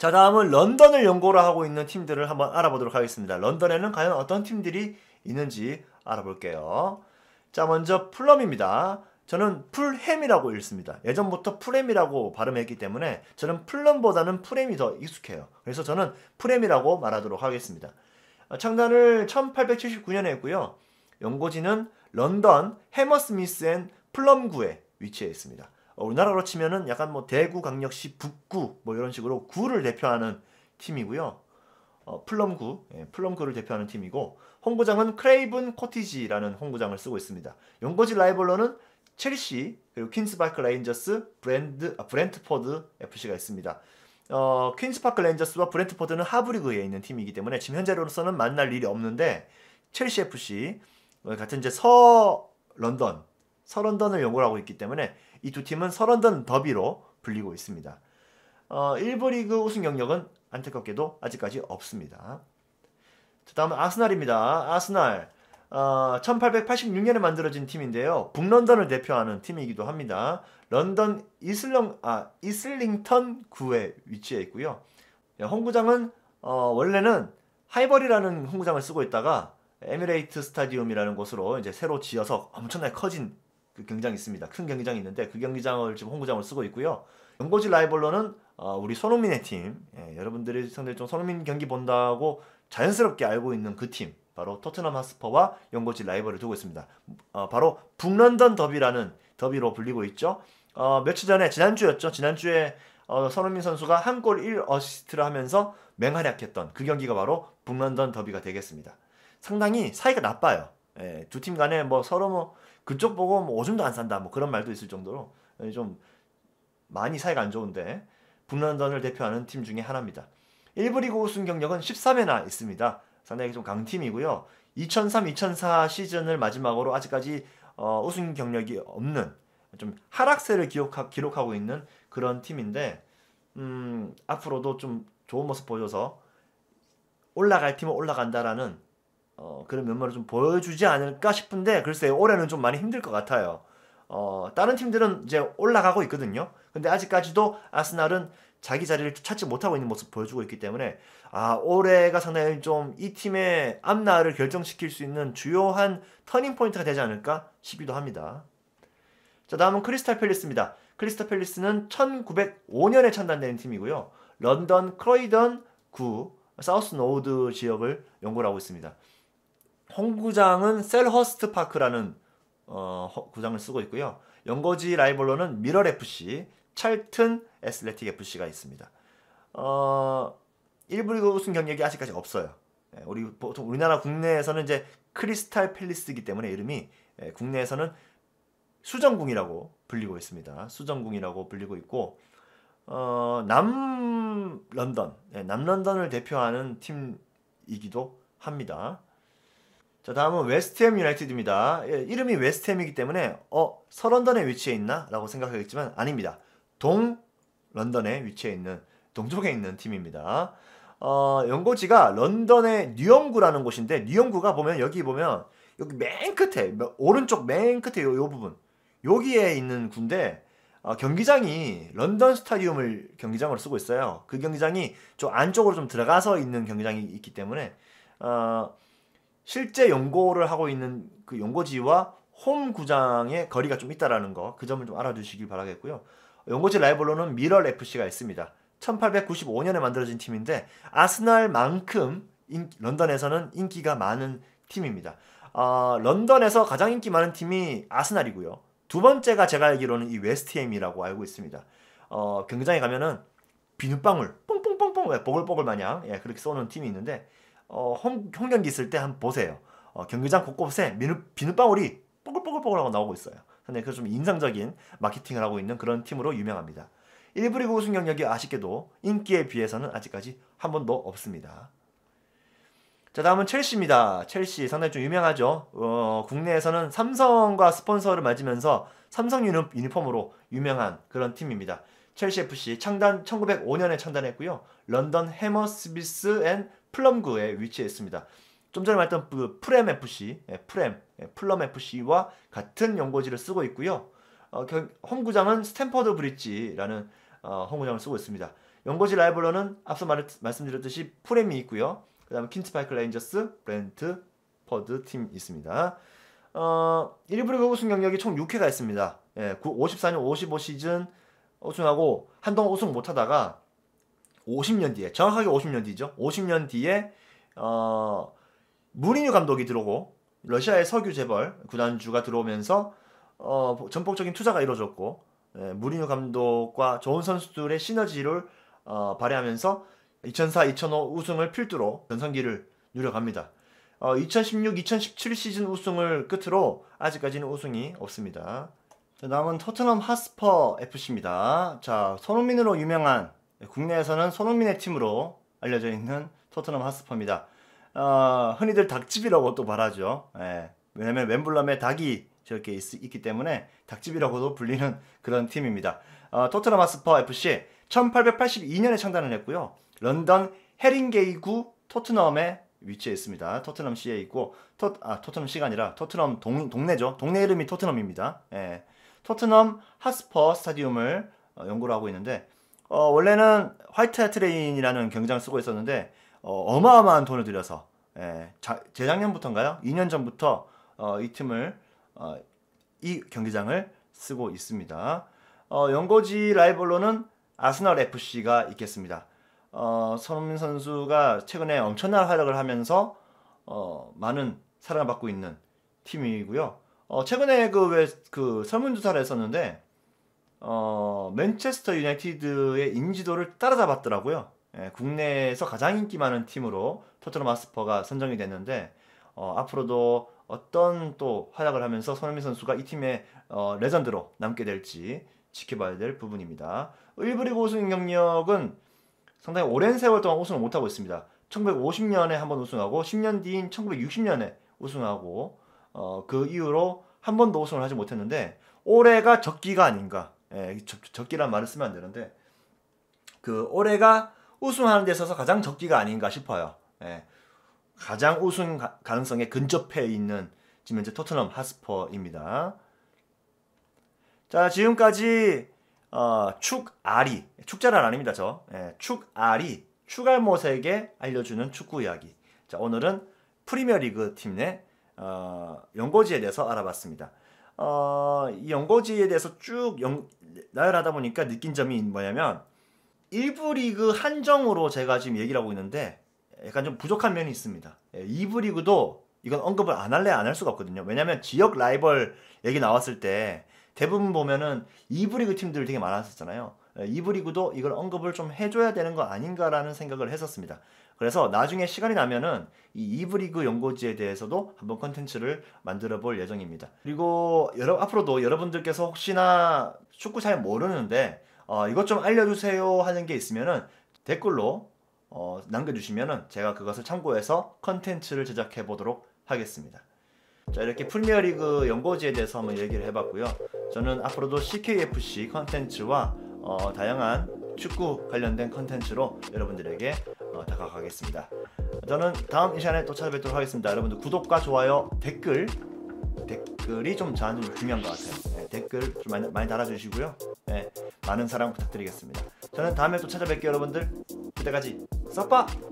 자 다음은 런던을 연고로 하고 있는 팀들을 한번 알아보도록 하겠습니다. 런던에는 과연 어떤 팀들이 있는지 알아볼게요. 자 먼저 플럼입니다. 저는 풀햄이라고 읽습니다. 예전부터 풀햄이라고 발음했기 때문에 저는 플럼보다는 풀햄이 더 익숙해요. 그래서 저는 풀햄이라고 말하도록 하겠습니다. 어, 창단을 1879년에 했고요. 연고지는 런던 해머스미스 앤 플럼구에 위치해 있습니다. 어, 우리나라로 치면은 약간 뭐 대구 강력시 북구 뭐 이런 식으로 구를 대표하는 팀이고요. 어, 플럼구, 예, 플럼구를 대표하는 팀이고 홍구장은 크레이븐 코티지라는 홍구장을 쓰고 있습니다. 연거지 라이벌로는 첼시, 그리고 퀸스파크 레인저스, 브랜드, 아, 브랜트포드 FC가 있습니다. 어, 퀸스파크 레인저스와 브랜트포드는 하브리그에 있는 팀이기 때문에 지금 현재로서는 만날 일이 없는데 첼시 FC 어, 같은 이제 서 런던 서런던을 연구를 하고 있기 때문에 이 두 팀은 서런던 더비로 불리고 있습니다. 어, 1부 리그 우승 경력은 안타깝게도 아직까지 없습니다. 그 다음은 아스날입니다. 아스날. 어, 1886년에 만들어진 팀인데요. 북런던을 대표하는 팀이기도 합니다. 런던 이슬렁, 아, 이슬링턴 구에 위치해 있고요. 예, 홈구장은 어, 원래는 하이버리라는 홈구장을 쓰고 있다가 에미레이트 스타디움이라는 곳으로 이제 새로 지어서 엄청나게 커진 그 경장이 기 있습니다. 큰 경기장이 있는데 그 경기장을 지금 홍구장을 쓰고 있고요. 연고지 라이벌로는 어, 우리 손흥민의 팀. 예, 여러분들이 상당히 좀 손흥민 경기 본다고 자연스럽게 알고 있는 그 팀. 바로 토트넘 하스퍼와 연고지 라이벌을 두고 있습니다. 어, 바로 북런던 더비라는 더비로 불리고 있죠. 어, 며칠 전에 지난주였죠. 지난주에 어, 손흥민 선수가 한 골 1어시스트를 하면서 맹활약했던 그 경기가 바로 북런던 더비가 되겠습니다. 상당히 사이가 나빠요. 예, 두팀 간에 뭐 서로 뭐 그쪽 보고 뭐 오줌도 안 산다 뭐 그런 말도 있을 정도로 예, 좀 많이 사이가 안 좋은데 북런던을 대표하는 팀 중에 하나입니다. 1부 리그 우승 경력은 13회나 있습니다. 상당히 좀 강팀이고요. 2003-2004 시즌을 마지막으로 아직까지 어, 우승 경력이 없는 좀 하락세를 기록하, 기록하고 있는 그런 팀인데 음, 앞으로도 좀 좋은 모습 보여서 올라갈 팀은 올라간다라는 어, 그런 면모를 좀 보여주지 않을까 싶은데 글쎄 올해는 좀 많이 힘들 것 같아요. 어, 다른 팀들은 이제 올라가고 있거든요. 근데 아직까지도 아스날은 자기 자리를 찾지 못하고 있는 모습 보여주고 있기 때문에 아 올해가 상당히 좀 이 팀의 앞날을 결정시킬 수 있는 주요한 터닝 포인트가 되지 않을까 싶기도 합니다. 자 다음은 크리스탈 팰리스입니다. 크리스탈 팰리스는 1905년에 창단된 팀이고요. 런던 크로이던 구 사우스 노드 우 지역을 연구를 하고 있습니다. 홍구장은 셀허스트 파크라는 어, 구장을 쓰고 있고요. 연거지 라이벌로는 미럴 FC, 찰튼 에슬레틱 FC가 있습니다. 어, 1부 우승 경력이 아직까지 없어요. 예, 우리 보통 우리나라 국내에서는 이제 크리스탈 팰리스이기 때문에 이름이 예, 국내에서는 수정궁이라고 불리고 있습니다. 수정궁이라고 불리고 있고 어, 남 런던, 예, 남 런던을 대표하는 팀이기도 합니다. 자 다음은 웨스트햄 유나이티드입니다. 예, 이름이 웨스트햄이기 때문에 어 서런던에 위치해 있나? 라고 생각하겠지만 아닙니다. 동 런던에 위치해 있는 동쪽에 있는 팀입니다. 어, 연고지가 런던의 뉴영구라는 곳인데 뉴영구가 보면 여기 보면 여기 맨 끝에 오른쪽 맨 끝에 요, 요 부분 여기에 있는 군데 어, 경기장이 런던 스타디움을 경기장으로 쓰고 있어요. 그 경기장이 좀 안쪽으로 좀 들어가서 있는 경기장이 있기 때문에 어, 실제 연고를 하고 있는 그 연고지와 홈 구장의 거리가 좀 있다라는 거 그 점을 좀 알아주시길 바라겠고요. 연고지 라이벌로는 미럴 FC가 있습니다. 1895년에 만들어진 팀인데 아스날만큼 인, 런던에서는 인기가 많은 팀입니다. 어, 런던에서 가장 인기 많은 팀이 아스날이고요. 두 번째가 제가 알기로는 이 웨스트햄이라고 알고 있습니다. 어, 경장에 가면은 비눗방울 뽕뽕뽕뽕 왜 예, 보글보글 마냥 예, 그렇게 쏘는 팀이 있는데 어, 홈, 경기 있을 때 한번 보세요. 어, 경기장 곳곳에 비눗, 비눗방울이 뽀글뽀글뽀글하고 나오고 있어요. 근데 그좀 인상적인 마케팅을 하고 있는 그런 팀으로 유명합니다. 1부 리그 우승 경력이 아쉽게도 인기에 비해서는 아직까지 한 번도 없습니다. 자 다음은 첼시입니다. 첼시 상당히 좀 유명하죠. 어, 국내에서는 삼성과 스폰서를 맞으면서 삼성 유니폼으로 유명한 그런 팀입니다. 첼시 FC 창단 1905년에 창단했고요. 런던 해머스비스앤 플럼구에 위치했습니다. 좀 전에 말했던 그 프렘 FC, 예, 프렘, 예, 플럼 FC와 같은 연고지를 쓰고 있고요. 어, 홈구장은 스탠퍼드 브릿지라는 어, 홈구장을 쓰고 있습니다. 연고지 라이벌로는 앞서 말, 말씀드렸듯이 프렘이 있고요. 그 다음에 킨스파이크 레인저스, 브랜트, 퍼드 팀 있습니다. 어, 1부리그 우승 경력이 총 6회가 있습니다. 예, 54년 55시즌 우승하고 한동안 우승 못하다가 50년 뒤에 정확하게 50년 뒤죠. 50년 뒤에 어, 무리뉴 감독이 들어오고 러시아의 석유 재벌 구단주가 들어오면서 어, 전폭적인 투자가 이루어졌고 예, 무리뉴 감독과 좋은 선수들의 시너지를 어, 발휘하면서 2004-2005 우승을 필두로 전성기를 누려갑니다. 어, 2016-2017 시즌 우승을 끝으로 아직까지는 우승이 없습니다. 다음은 토트넘 하스퍼 FC입니다. 자, 손흥민으로 유명한 국내에서는 손흥민의 팀으로 알려져 있는 토트넘 하스퍼입니다. 어, 흔히들 닭집이라고 또 말하죠. 예, 왜냐면 웬블럼에 닭이 저렇게 있, 기 때문에 닭집이라고도 불리는 그런 팀입니다. 어, 토트넘 하스퍼 FC 1882년에 창단을 했고요. 런던 헤링게이구 토트넘에 위치해 있습니다. 토트넘 시에 있고 토, 아, 토트넘 시가 아니라 토트넘 동, 동네죠. 동네 이름이 토트넘입니다. 예. 토트넘 하스퍼 스타디움을 어, 연구를 하고 있는데 어, 원래는 화이트 트레인이라는 경장을 쓰고 있었는데 어, 마어마한 돈을 들여서 예, 자, 재작년부터인가요? 2년 전부터 어, 이 팀을 어, 이 경기장을 쓰고 있습니다. 어, 연고지 라이벌로는 아스널 FC가 있겠습니다. 어, 손흥민 선수가 최근에 엄청난 활약을 하면서 어, 많은 사랑을 받고 있는 팀이고요. 어, 최근에 그왜그 그 설문조사를 했었는데 어, 맨체스터 유나이티드의 인지도를 따라잡았더라고요. 예, 국내에서 가장 인기 많은 팀으로 토트넘 아스퍼가 선정이 됐는데 어, 앞으로도 어떤 또 활약을 하면서 손흥민 선수가 이 팀의 어, 레전드로 남게 될지 지켜봐야 될 부분입니다. 일부리그 우승 경력은 상당히 오랜 세월 동안 우승을 못하고 있습니다. 1950년에 한번 우승하고 10년 뒤인 1960년에 우승하고 어, 그 이후로 한 번도 우승을 하지 못했는데 올해가 적기가 아닌가. 예, 적, 기란 말을 쓰면 안 되는데 그 올해가 우승하는 데 있어서 가장 적기가 아닌가 싶어요. 예, 가장 우승 가, 능성에 근접해 있는 지금 현재 토트넘 하스퍼입니다. 자 지금까지 어, 축아리 축자란 아닙니다 저 예, 축아리 추갈못에게 알려주는 축구 이야기. 자 오늘은 프리미어리그 팀내 어, 연고지에 대해서 알아봤습니다. 어, 이 연고지에 대해서 쭉 연, 나열하다 보니까 느낀 점이 뭐냐면 1부 리그 한정으로 제가 지금 얘기를 하고 있는데 약간 좀 부족한 면이 있습니다. 2부 예, 리그도 이건 언급을 안 할래 안 할 수가 없거든요. 왜냐하면 지역 라이벌 얘기 나왔을 때 대부분 보면은 2부 리그 팀들 되게 많았었잖아요. 2부 예, 리그도 이걸 언급을 좀 해줘야 되는 거 아닌가라는 생각을 했었습니다. 그래서 나중에 시간이 나면은 이 이브리그 연고지에 대해서도 한번 컨텐츠를 만들어 볼 예정입니다. 그리고 여러, 앞으로도 여러분들께서 혹시나 축구 잘 모르는데 어, 이것 좀 알려주세요 하는 게 있으면은 댓글로 어, 남겨주시면은 제가 그것을 참고해서 컨텐츠를 제작해 보도록 하겠습니다. 자 이렇게 프리미어리그 연고지에 대해서 한번 얘기를 해봤고요. 저는 앞으로도 CKFC 컨텐츠와 어, 다양한 축구 관련된 컨텐츠로 여러분들에게 어, 다가가겠습니다. 저는 다음 이 시간에 또 찾아뵙도록 하겠습니다. 여러분들 구독과 좋아요, 댓글 댓글이 좀 저한테 중요한 것 같아요. 네, 댓글 좀 많이, 많이 달아주시고요. 네, 많은 사랑 부탁드리겠습니다. 저는 다음에 또 찾아뵐게요, 여러분들. 그때까지 써빠!